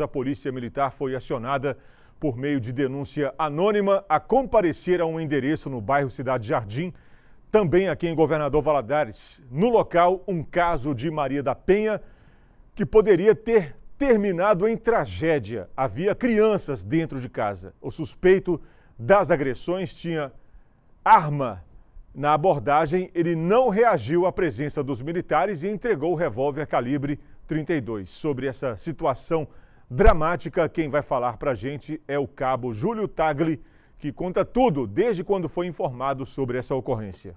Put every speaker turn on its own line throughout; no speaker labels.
A polícia militar foi acionada por meio de denúncia anônima a comparecer a um endereço no bairro Cidade Jardim, também aqui em Governador Valadares. No local, um caso de Maria da Penha que poderia ter terminado em tragédia. Havia crianças dentro de casa. O suspeito das agressões tinha arma. Na abordagem, ele não reagiu à presença dos militares e entregou o revólver calibre 32. Sobre essa situação dramática. Quem vai falar para a gente é o cabo Júlio Tagli, que conta tudo desde quando foi informado sobre essa ocorrência.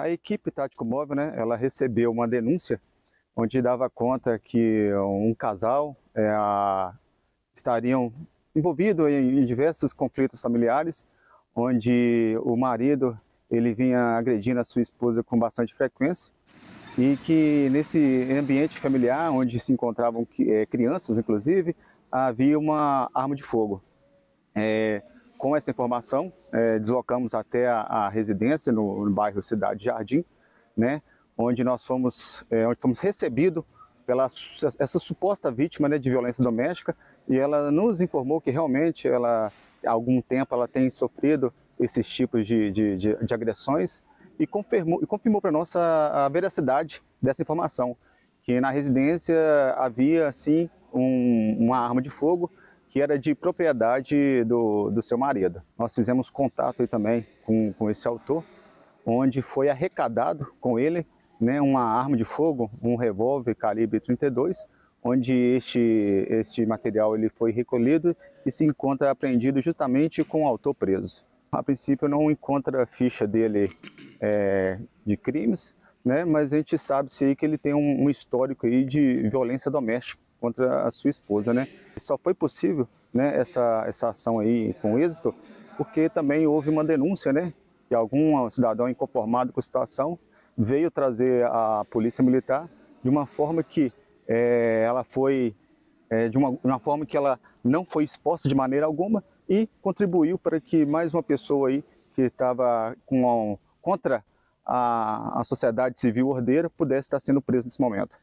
A equipe Tático Móvel, né, ela recebeu uma denúncia onde dava conta que um casal é, estariam envolvido em, em diversos conflitos familiares, onde o marido ele vinha agredindo a sua esposa com bastante frequência e que nesse ambiente familiar, onde se encontravam é, crianças, inclusive, havia uma arma de fogo. É, com essa informação, é, deslocamos até a, a residência no, no, bairro Cidade Jardim, né, onde nós fomos, é, onde fomos recebidos pela essa suposta vítima né, de violência doméstica e ela nos informou que realmente ela há algum tempo ela tem sofrido esses tipos de, de, de, de agressões e confirmou, e confirmou para nós a, a veracidade dessa informação, que na residência havia, sim, um, uma arma de fogo que era de propriedade do, do seu marido. Nós fizemos contato também com, com esse autor, onde foi arrecadado com ele né, uma arma de fogo, um revólver calibre 32, onde este, este material ele foi recolhido e se encontra apreendido justamente com o autor preso. A princípio não encontra a ficha dele é, de crimes, né? mas a gente sabe se que ele tem um, um, histórico aí de violência doméstica contra a sua esposa. Né? Só foi possível né, essa, essa ação aí com êxito porque também houve uma denúncia, né? Que algum cidadão inconformado com a situação veio trazer a polícia militar de uma forma que é, ela foi, é, de uma, uma forma que ela não foi exposta de maneira alguma, e contribuiu para que mais uma pessoa aí que estava contra a, a sociedade civil ordeira pudesse estar sendo presa nesse momento.